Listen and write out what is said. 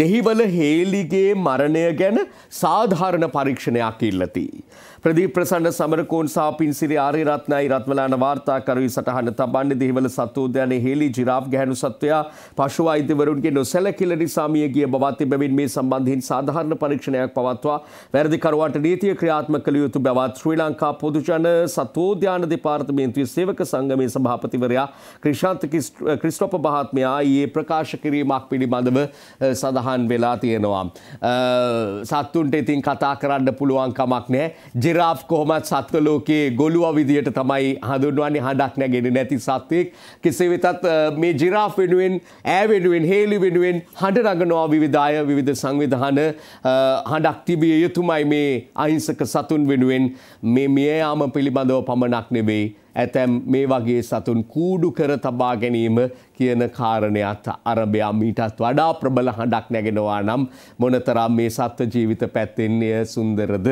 දෙහිවල හේලිගේ මරණය ගැන සාධාරණ පරීක්ෂණයක් ඉල්ලති. ප්‍රදීප ප්‍රසන්න සමරකෝන් සහ පින්සිරි ආරියරත්නයි රත්මලාන වාර්තාකරුවී සටහන තබන්නේ දෙහිවල සත්වෝද්‍යානයේ හේලි ජිරාෆ් ගැහැණු සත්වයා පශු අයිතිවරුන්ගේ නොසැලකිලි නිසා මිය ගිය බව තිබෙමින් මේ සම්බන්ධයෙන් සාධාරණ පරීක්ෂණයක් පවත්වා වැරදිකරුවන්ට නීතිය ක්‍රියාත්මක කළ යුතු බවත් ශ්‍රී ලංකා පොදුජන සත්වෝද්‍යාන දෙපාර්තමේන්තුවේ සේවක සංගමේ සභාපතිවරයා ක්‍රිෂාන්ත ක්‍රිස්ටොප මහත්මයා ඊයේ ප්‍රකාශ කිරීමක් පිළිබඳව සඳහන් වෙලා තියෙනවා. සත්තුන්ට ඉතින් කතා කරන්න පුළුවන් කමක් නෑ. ජිරාප් කොහොමත් සත්වලෝකයේ ගොලුව විදියට තමයි හඳුන්වන්නේ හඬක් නැගෙන නැති සත්වෙක්. කෙසේ වෙතත් මේ ජිරාප් වෙනුවෙන් ඈ වෙනුවෙන් හේලි වෙනුවෙන් හඬ රඟනවා විවිධාය විවිධ සංවිධාන හඬක් තිබිය යුතුමයි මේ අහිංසක සතුන් වෙනුවෙන් මේ මිය යාම පිළිබඳව පමණක් නෙවෙයි ඇතැම් මේ වගේ සතුන් කූඩු කර තබා ගැනීම කියන කාරණයත් අරභයා මීටත් වඩා ප්‍රබල හඬක් නැගෙනවා නම් මොනතරම් මේ සත්ව ජීවිත පැත්තෙන්නේ සුන්දරද.